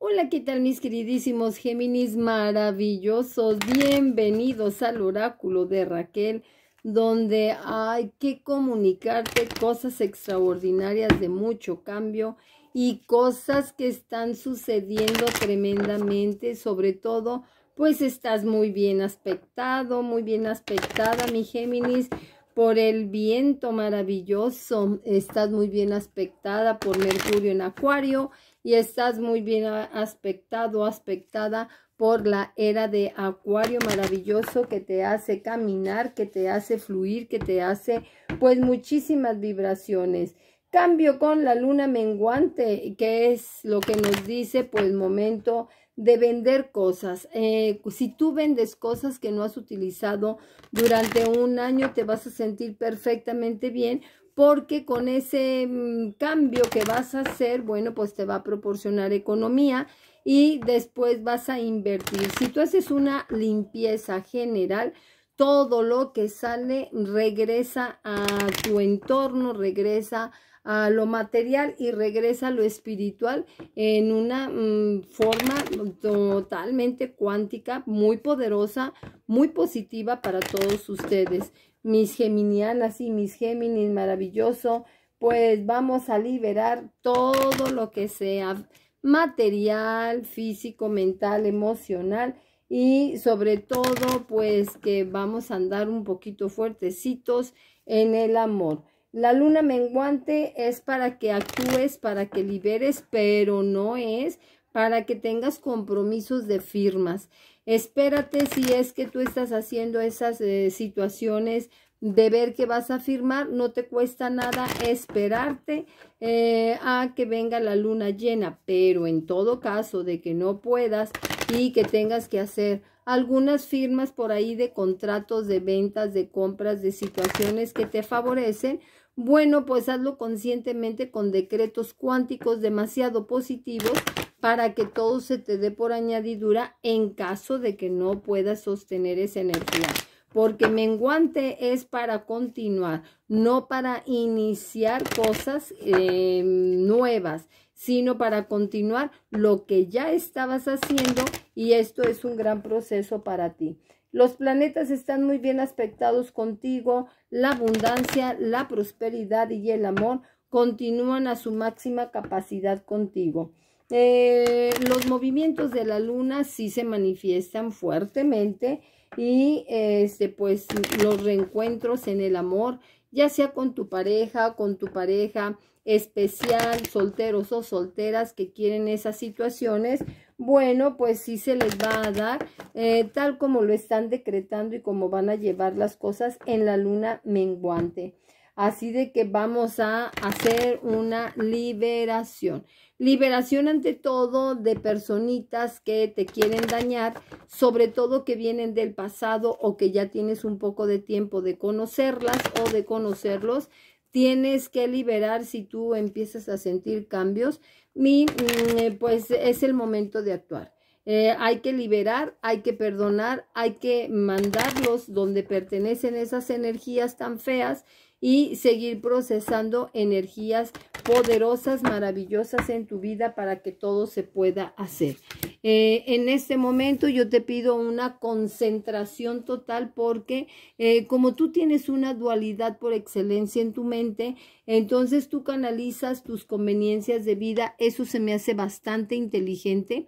Hola, ¿qué tal mis queridísimos Géminis maravillosos? Bienvenidos al oráculo de Raquel, donde hay que comunicarte cosas extraordinarias de mucho cambio y cosas que están sucediendo tremendamente, sobre todo, pues estás muy bien aspectado, muy bien aspectada, mi Géminis por el viento maravilloso. Estás muy bien aspectada por Mercurio en Acuario y estás muy bien aspectado, aspectada por la era de acuario maravilloso que te hace caminar, que te hace fluir, que te hace pues muchísimas vibraciones. Cambio con la luna menguante, que es lo que nos dice pues momento de vender cosas. Eh, si tú vendes cosas que no has utilizado durante un año, te vas a sentir perfectamente bien porque con ese mm, cambio que vas a hacer, bueno, pues te va a proporcionar economía y después vas a invertir. Si tú haces una limpieza general, todo lo que sale regresa a tu entorno, regresa a lo material y regresa a lo espiritual en una mm, forma totalmente cuántica, muy poderosa, muy positiva para todos ustedes mis geminianas y mis géminis maravilloso, pues vamos a liberar todo lo que sea material, físico, mental, emocional y sobre todo pues que vamos a andar un poquito fuertecitos en el amor. La luna menguante es para que actúes, para que liberes, pero no es para que tengas compromisos de firmas. Espérate si es que tú estás haciendo esas eh, situaciones de ver que vas a firmar, no te cuesta nada esperarte eh, a que venga la luna llena, pero en todo caso de que no puedas y que tengas que hacer algunas firmas por ahí de contratos de ventas, de compras, de situaciones que te favorecen, bueno, pues hazlo conscientemente con decretos cuánticos demasiado positivos para que todo se te dé por añadidura en caso de que no puedas sostener esa energía. Porque menguante es para continuar, no para iniciar cosas eh, nuevas, sino para continuar lo que ya estabas haciendo y esto es un gran proceso para ti. Los planetas están muy bien aspectados contigo, la abundancia, la prosperidad y el amor continúan a su máxima capacidad contigo. Eh, los movimientos de la luna sí se manifiestan fuertemente y este, pues los reencuentros en el amor, ya sea con tu pareja, con tu pareja especial, solteros o solteras que quieren esas situaciones, bueno, pues sí se les va a dar, eh, tal como lo están decretando y como van a llevar las cosas en la luna menguante. Así de que vamos a hacer una liberación. Liberación ante todo de personitas que te quieren dañar, sobre todo que vienen del pasado o que ya tienes un poco de tiempo de conocerlas o de conocerlos. Tienes que liberar si tú empiezas a sentir cambios y mm, eh, pues es el momento de actuar. Eh, hay que liberar, hay que perdonar, hay que mandarlos donde pertenecen esas energías tan feas y seguir procesando energías poderosas, maravillosas en tu vida para que todo se pueda hacer. Eh, en este momento yo te pido una concentración total porque eh, como tú tienes una dualidad por excelencia en tu mente, entonces tú canalizas tus conveniencias de vida. Eso se me hace bastante inteligente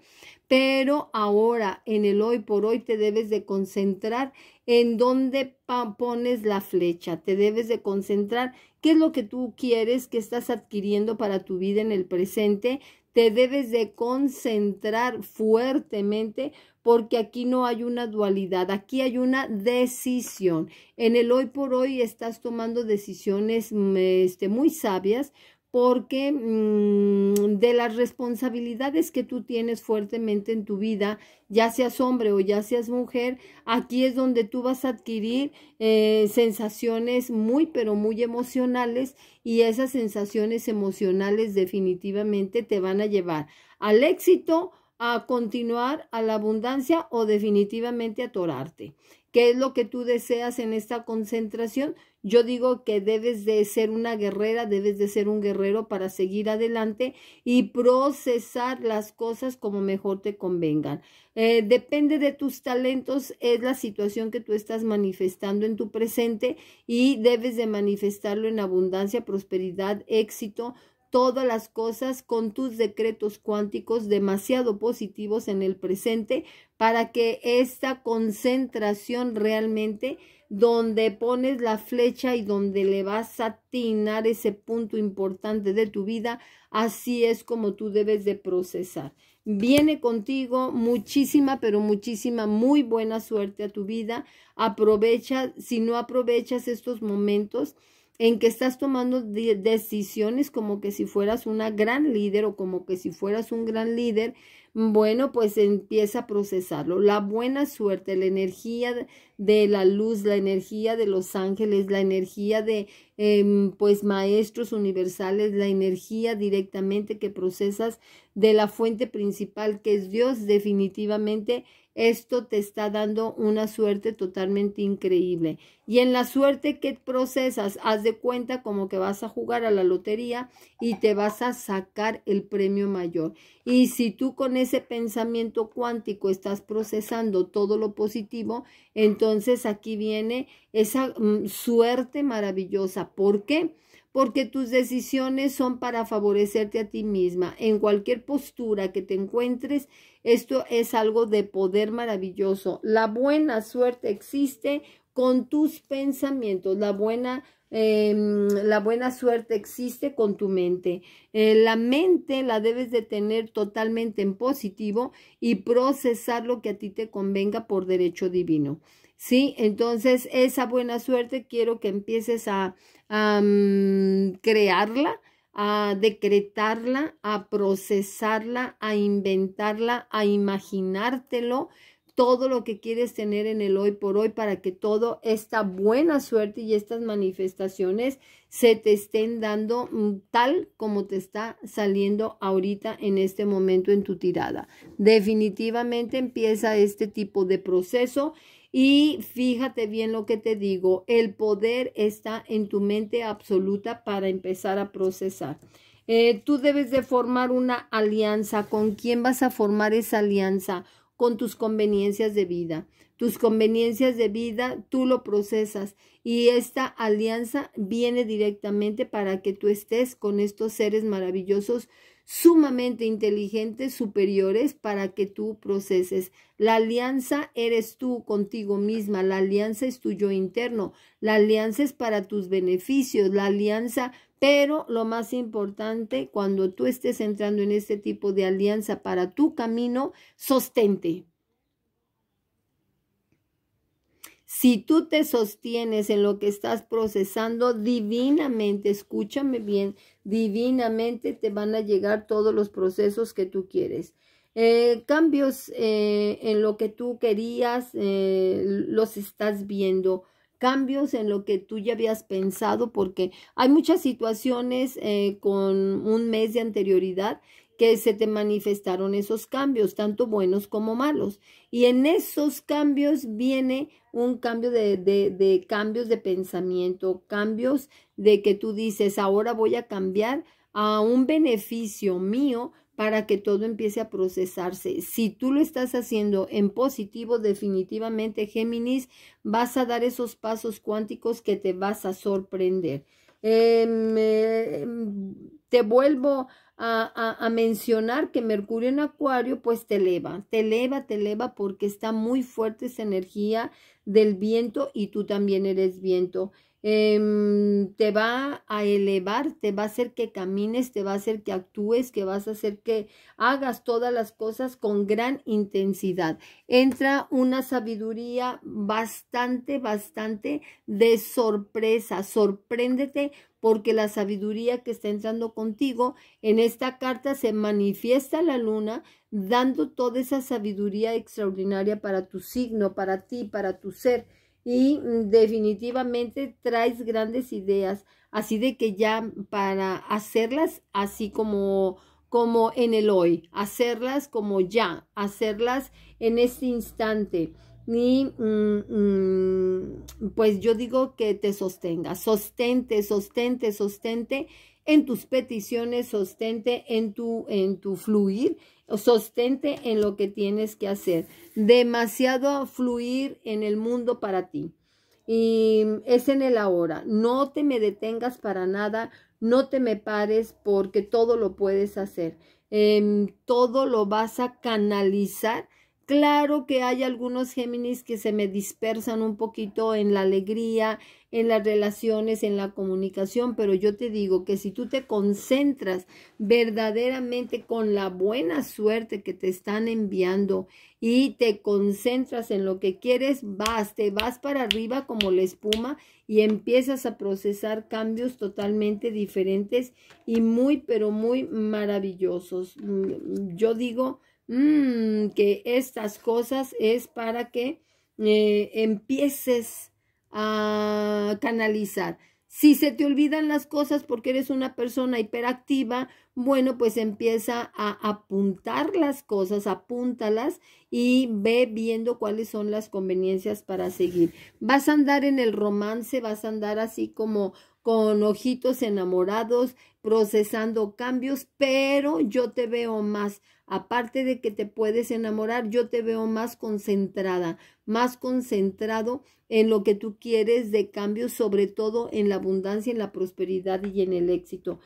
pero ahora, en el hoy por hoy, te debes de concentrar en dónde pones la flecha, te debes de concentrar qué es lo que tú quieres, que estás adquiriendo para tu vida en el presente, te debes de concentrar fuertemente porque aquí no hay una dualidad, aquí hay una decisión. En el hoy por hoy estás tomando decisiones este, muy sabias porque mm, de las responsabilidades que tú tienes fuertemente en tu vida, ya seas hombre o ya seas mujer, aquí es donde tú vas a adquirir eh, sensaciones muy, pero muy emocionales y esas sensaciones emocionales definitivamente te van a llevar al éxito, a continuar, a la abundancia o definitivamente a atorarte. ¿Qué es lo que tú deseas en esta concentración? Yo digo que debes de ser una guerrera, debes de ser un guerrero para seguir adelante y procesar las cosas como mejor te convengan. Eh, depende de tus talentos, es la situación que tú estás manifestando en tu presente y debes de manifestarlo en abundancia, prosperidad, éxito, todas las cosas con tus decretos cuánticos demasiado positivos en el presente para que esta concentración realmente donde pones la flecha y donde le vas a atinar ese punto importante de tu vida, así es como tú debes de procesar. Viene contigo muchísima, pero muchísima, muy buena suerte a tu vida. Aprovecha, si no aprovechas estos momentos, en que estás tomando decisiones como que si fueras una gran líder o como que si fueras un gran líder, bueno, pues empieza a procesarlo. La buena suerte, la energía de la luz, la energía de los ángeles, la energía de em, pues maestros universales, la energía directamente que procesas de la fuente principal que es Dios, definitivamente esto te está dando una suerte totalmente increíble. Y en la suerte que procesas, haz de cuenta como que vas a jugar a la lotería y te vas a sacar el premio mayor. Y si tú con ese pensamiento cuántico estás procesando todo lo positivo, entonces aquí viene esa mm, suerte maravillosa. ¿Por qué? porque tus decisiones son para favorecerte a ti misma. En cualquier postura que te encuentres, esto es algo de poder maravilloso. La buena suerte existe con tus pensamientos, la buena, em, la buena suerte existe con tu mente. Eh, la mente la debes de tener totalmente en positivo y procesar lo que a ti te convenga por derecho divino. ¿sí? Entonces, esa buena suerte quiero que empieces a, crearla, a decretarla, a procesarla, a inventarla, a imaginártelo, todo lo que quieres tener en el hoy por hoy para que toda esta buena suerte y estas manifestaciones se te estén dando mm, tal como te está saliendo ahorita en este momento en tu tirada. Definitivamente empieza este tipo de proceso y fíjate bien lo que te digo, el poder está en tu mente absoluta para empezar a procesar. Eh, tú debes de formar una alianza. ¿Con quién vas a formar esa alianza? Con tus conveniencias de vida. Tus conveniencias de vida, tú lo procesas y esta alianza viene directamente para que tú estés con estos seres maravillosos sumamente inteligentes, superiores, para que tú proceses. La alianza eres tú contigo misma, la alianza es tuyo interno, la alianza es para tus beneficios, la alianza, pero lo más importante, cuando tú estés entrando en este tipo de alianza para tu camino, sostente, Si tú te sostienes en lo que estás procesando divinamente, escúchame bien, divinamente te van a llegar todos los procesos que tú quieres. Eh, cambios eh, en lo que tú querías, eh, los estás viendo cambios en lo que tú ya habías pensado, porque hay muchas situaciones con un mes de anterioridad que se te manifestaron esos cambios, tanto buenos como malos. Y en esos cambios viene un cambio de, cambios de pensamiento, cambios de que tú dices, ahora voy a cambiar a un beneficio mío para que todo empiece a procesarse. Si tú lo estás haciendo en positivo, definitivamente, Géminis, vas a dar esos pasos cuánticos que te vas a sorprender. Em, em, te vuelvo a, mencionar que Mercurio en Acuario, pues te eleva, te eleva, te eleva porque está muy fuerte esa energía del viento y tú también eres viento. Em, te va a elevar, te va a hacer que camines, te va a hacer que actúes, que vas a hacer que hagas todas las cosas con gran intensidad. Entra una sabiduría bastante, bastante de sorpresa, sorpréndete porque la sabiduría que está entrando contigo en esta carta se manifiesta la luna dando toda esa sabiduría extraordinaria para tu signo, para ti, para tu ser y mm, definitivamente traes grandes ideas. Así de que ya para hacerlas así como como en el hoy, hacerlas como ya, hacerlas en este instante. Y mm, mm, pues yo digo que te sostenga, sostente, sostente, sostente en tus peticiones, sostente en tu, en tu fluir, sostente en lo que tienes que hacer. Demasiado fluir en el mundo para ti. Y es en el ahora. No te me detengas para nada, no te me pares porque todo lo puedes hacer. Em, todo lo vas a canalizar Claro que hay algunos Géminis que se me dispersan un poquito en la alegría, en las relaciones, en la comunicación, pero yo te digo que si tú te concentras verdaderamente con la buena suerte que te están enviando y te concentras en lo que quieres, vas, te vas para arriba como la espuma y empiezas a procesar cambios totalmente diferentes y muy, pero muy maravillosos. Mm, yo digo mmm, que estas cosas es para que eh, empieces a canalizar. Si se te olvidan las cosas porque eres una persona hiperactiva, bueno, pues empieza a apuntar las cosas, apúntalas y ve viendo cuáles son las conveniencias para seguir. Vas a andar en el romance, vas a andar así como con ojitos enamorados, procesando cambios, pero yo te veo más, aparte de que te puedes enamorar, yo te veo más concentrada, más concentrado en lo que tú quieres de cambios, sobre todo en la abundancia, en la prosperidad y en el éxito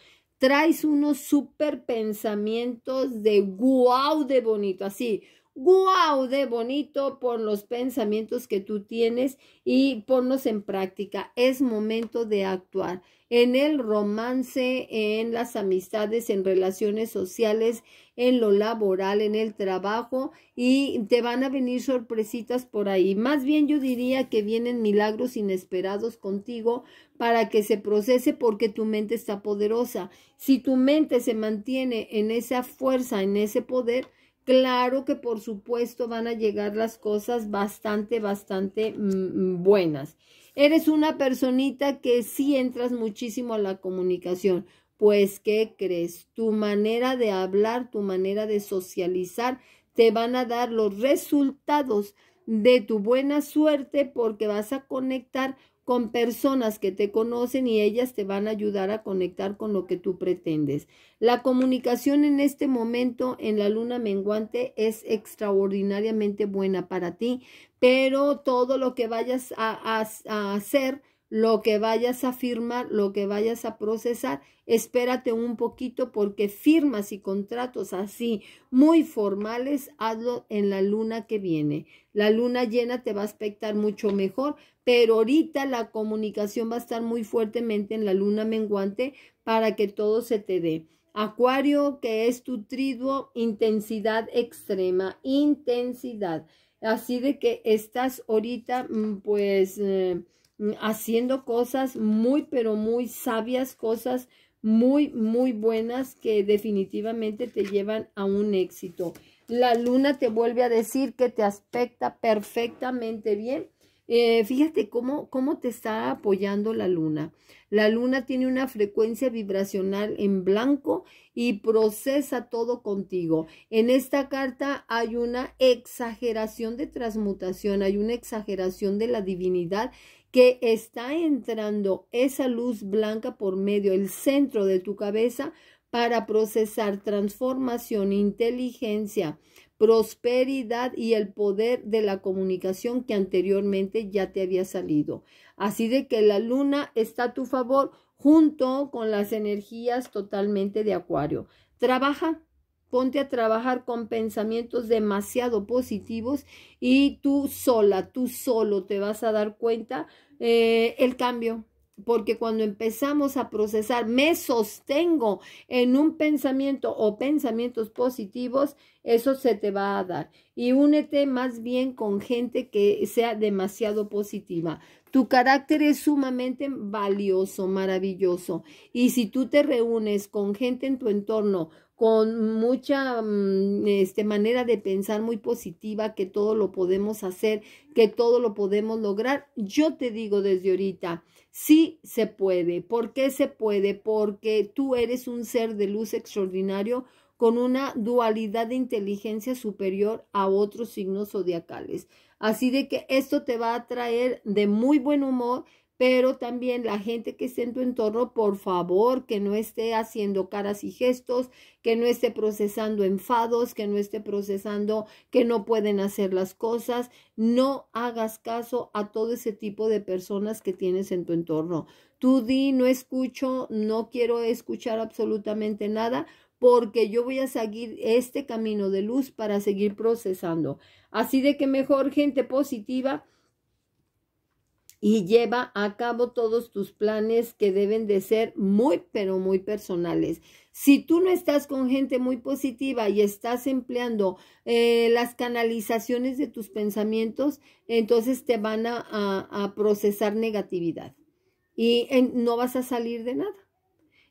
traes unos super pensamientos de guau de bonito, así, guau de bonito por los pensamientos que tú tienes y ponlos en práctica. Es momento de actuar en el romance, en las amistades, en relaciones sociales, en lo laboral, en el trabajo y te van a venir sorpresitas por ahí. Más bien yo diría que vienen milagros inesperados contigo para que se procese porque tu mente está poderosa. Si tu mente se mantiene en esa fuerza, en ese poder, Claro que por supuesto van a llegar las cosas bastante, bastante mm, mm, buenas. Eres una personita que sí entras muchísimo a la comunicación. Pues, ¿qué crees? Tu manera de hablar, tu manera de socializar, te van a dar los resultados de tu buena suerte porque vas a conectar con personas que te conocen y ellas te van a ayudar a conectar con lo que tú pretendes. La comunicación en este momento en la luna menguante es extraordinariamente buena para ti, pero todo lo que vayas a, hacer lo que vayas a firmar, lo que vayas a procesar, espérate un poquito porque firmas y contratos así muy formales, hazlo en la luna que viene. La luna llena te va a aspectar mucho mejor, pero ahorita la comunicación va a estar muy fuertemente en la luna menguante para que todo se te dé. Acuario, que es tu triduo, intensidad extrema, intensidad. Así de que estás ahorita, mm, pues... Eh, Mm, haciendo cosas muy, pero muy sabias, cosas muy, muy buenas que definitivamente te llevan a un éxito. La luna te vuelve a decir que te aspecta perfectamente bien. Eh, fíjate cómo, cómo te está apoyando la luna. La luna tiene una frecuencia vibracional en blanco y procesa todo contigo. En esta carta hay una exageración de transmutación, hay una exageración de la divinidad que está entrando esa luz blanca por medio del centro de tu cabeza para procesar transformación, inteligencia, prosperidad y el poder de la comunicación que anteriormente ya te había salido. Así de que la luna está a tu favor junto con las energías totalmente de acuario. Trabaja ponte a trabajar con pensamientos demasiado positivos y tú sola, tú solo te vas a dar cuenta eh, el cambio. Porque cuando empezamos a procesar, me sostengo en un pensamiento o pensamientos positivos, eso se te va a dar. Y únete más bien con gente que sea demasiado positiva. Tu carácter es sumamente valioso, maravilloso. Y si tú te reúnes con gente en tu entorno con mucha mm, este, manera de pensar muy positiva, que todo lo podemos hacer, que todo lo podemos lograr. Yo te digo desde ahorita, sí se puede. ¿Por qué se puede? Porque tú eres un ser de luz extraordinario con una dualidad de inteligencia superior a otros signos zodiacales. Así de que esto te va a traer de muy buen humor pero también la gente que esté en tu entorno, por favor, que no esté haciendo caras y gestos, que no esté procesando enfados, que no esté procesando que no pueden hacer las cosas. No hagas caso a todo ese tipo de personas que tienes en tu entorno. Tú di, no escucho, no quiero escuchar absolutamente nada porque yo voy a seguir este camino de luz para seguir procesando. Así de que mejor gente positiva y lleva a cabo todos tus planes que deben de ser muy, pero muy personales. Si tú no estás con gente muy positiva y estás empleando eh, las canalizaciones de tus pensamientos, entonces te van a, procesar negatividad y no vas a salir de nada.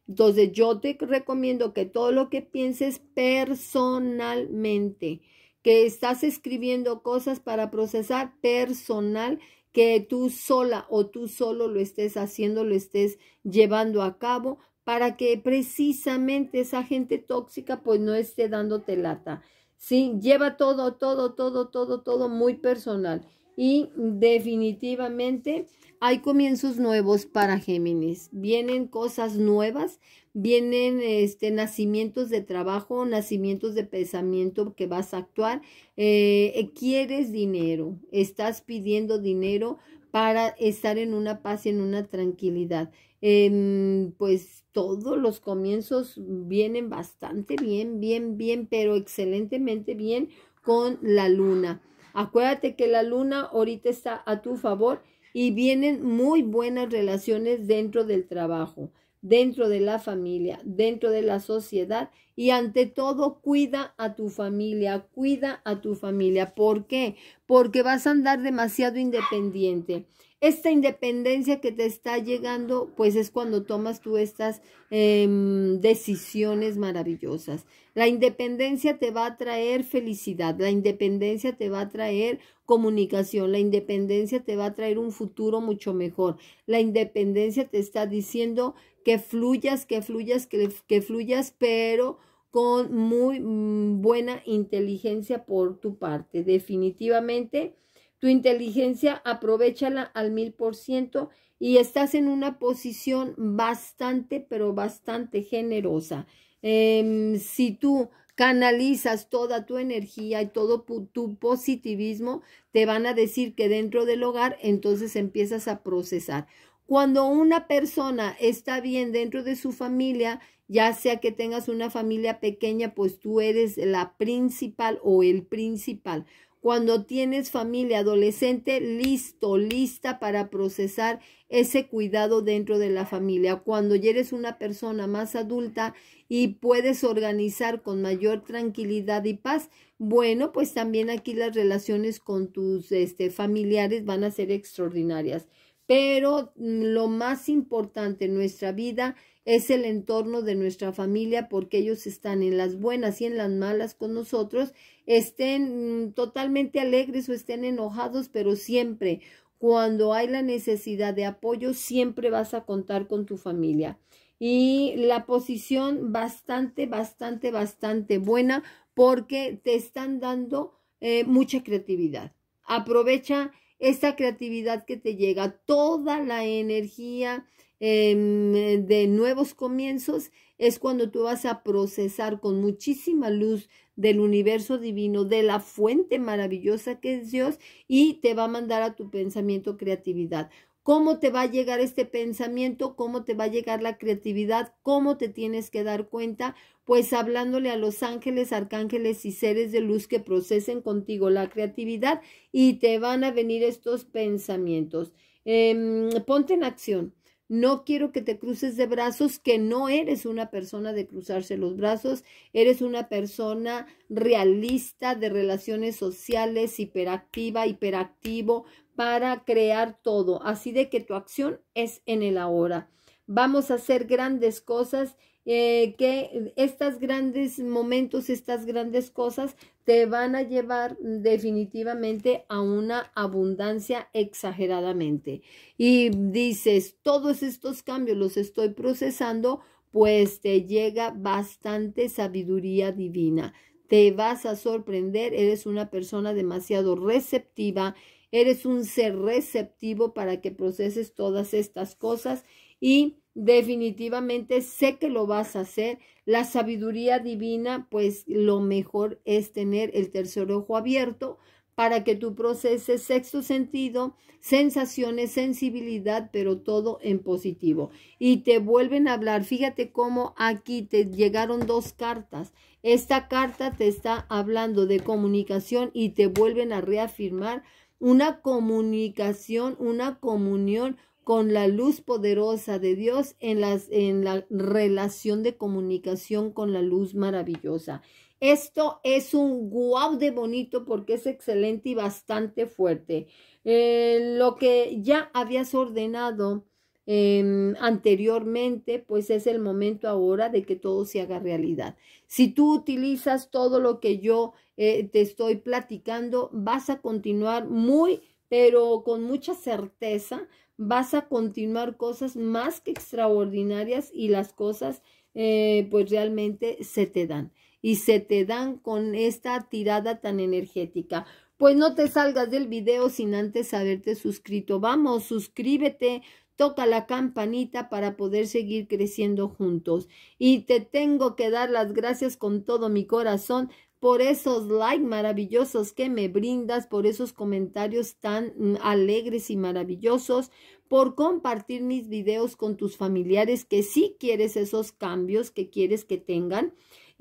Entonces yo te recomiendo que todo lo que pienses personalmente, que estás escribiendo cosas para procesar personal que tú sola o tú solo lo estés haciendo, lo estés llevando a cabo para que precisamente esa gente tóxica pues no esté dándote lata. Sí, lleva todo, todo, todo, todo, todo muy personal y definitivamente hay comienzos nuevos para Géminis. Vienen cosas nuevas, vienen este, nacimientos de trabajo, nacimientos de pensamiento que vas a actuar. Eh, quieres dinero, estás pidiendo dinero para estar en una paz y en una tranquilidad. Em, pues todos los comienzos vienen bastante bien, bien, bien, pero excelentemente bien con la luna. Acuérdate que la luna ahorita está a tu favor y vienen muy buenas relaciones dentro del trabajo dentro de la familia, dentro de la sociedad y ante todo cuida a tu familia, cuida a tu familia. ¿Por qué? Porque vas a andar demasiado independiente. Esta independencia que te está llegando, pues es cuando tomas tú estas em, decisiones maravillosas. La independencia te va a traer felicidad, la independencia te va a traer comunicación, la independencia te va a traer un futuro mucho mejor. La independencia te está diciendo que fluyas, que fluyas, que, fluyas, pero con muy mm, buena inteligencia por tu parte. Definitivamente, tu inteligencia aprovechala al mil por ciento y estás en una posición bastante, pero bastante generosa. Em, si tú canalizas toda tu energía y todo tu positivismo, te van a decir que dentro del hogar entonces empiezas a procesar. Cuando una persona está bien dentro de su familia, ya sea que tengas una familia pequeña, pues tú eres la principal o el principal. Cuando tienes familia adolescente, listo, lista para procesar ese cuidado dentro de la familia. Cuando ya eres una persona más adulta y puedes organizar con mayor tranquilidad y paz, bueno, pues también aquí las relaciones con tus este, familiares van a ser extraordinarias. Pero mm, lo más importante en nuestra vida es el entorno de nuestra familia porque ellos están en las buenas y en las malas con nosotros, estén mm, totalmente alegres o estén enojados, pero siempre cuando hay la necesidad de apoyo, siempre vas a contar con tu familia. Y la posición bastante, bastante, bastante buena porque te están dando eh, mucha creatividad. Aprovecha esta creatividad que te llega, toda la energía em, de nuevos comienzos, es cuando tú vas a procesar con muchísima luz del universo divino, de la fuente maravillosa que es Dios, y te va a mandar a tu pensamiento creatividad cómo te va a llegar este pensamiento, cómo te va a llegar la creatividad, cómo te tienes que dar cuenta, pues hablándole a los ángeles, arcángeles y seres de luz que procesen contigo la creatividad y te van a venir estos pensamientos. Em, ponte en acción. No quiero que te cruces de brazos, que no eres una persona de cruzarse los brazos, eres una persona realista de relaciones sociales, hiperactiva, hiperactivo, para crear todo. Así de que tu acción es en el ahora. Vamos a hacer grandes cosas. Eh, que estos grandes momentos, estas grandes cosas te van a llevar definitivamente a una abundancia exageradamente. Y dices, todos estos cambios los estoy procesando, pues te llega bastante sabiduría divina. Te vas a sorprender, eres una persona demasiado receptiva Eres un ser receptivo para que proceses todas estas cosas y definitivamente sé que lo vas a hacer. La sabiduría divina, pues lo mejor es tener el tercer ojo abierto para que tú proceses sexto sentido, sensaciones, sensibilidad, pero todo en positivo. Y te vuelven a hablar. Fíjate cómo aquí te llegaron dos cartas. Esta carta te está hablando de comunicación y te vuelven a reafirmar una comunicación, una comunión con la luz poderosa de Dios en, en la relación de comunicación con la luz maravillosa. Esto es un guau de bonito porque es excelente y bastante fuerte. Eh, lo que ya habías ordenado Em, anteriormente, pues es el momento ahora de que todo se haga realidad. Si tú utilizas todo lo que yo eh, te estoy platicando, vas a continuar muy, pero con mucha certeza, vas a continuar cosas más que extraordinarias y las cosas eh, pues realmente se te dan y se te dan con esta tirada tan energética. Pues no te salgas del video sin antes haberte suscrito. Vamos, suscríbete, toca la campanita para poder seguir creciendo juntos. Y te tengo que dar las gracias con todo mi corazón por esos likes maravillosos que me brindas, por esos comentarios tan mm, alegres y maravillosos, por compartir mis videos con tus familiares que sí quieres esos cambios que quieres que tengan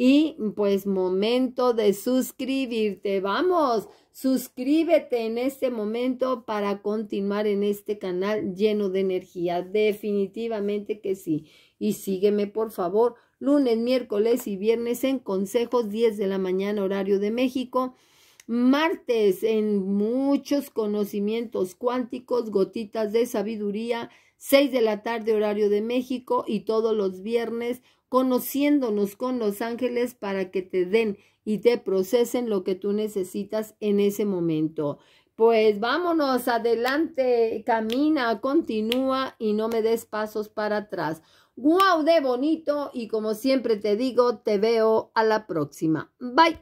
y pues momento de suscribirte. Vamos, suscríbete en este momento para continuar en este canal lleno de energía. Definitivamente que sí. Y sígueme, por favor, lunes, miércoles y viernes en consejos 10 de la mañana horario de México. Martes en muchos conocimientos cuánticos, gotitas de sabiduría, 6 de la tarde horario de México y todos los viernes conociéndonos con los ángeles para que te den y te procesen lo que tú necesitas en ese momento. Pues vámonos, adelante, camina, continúa y no me des pasos para atrás. ¡Guau, wow, de bonito! Y como siempre te digo, te veo a la próxima. Bye.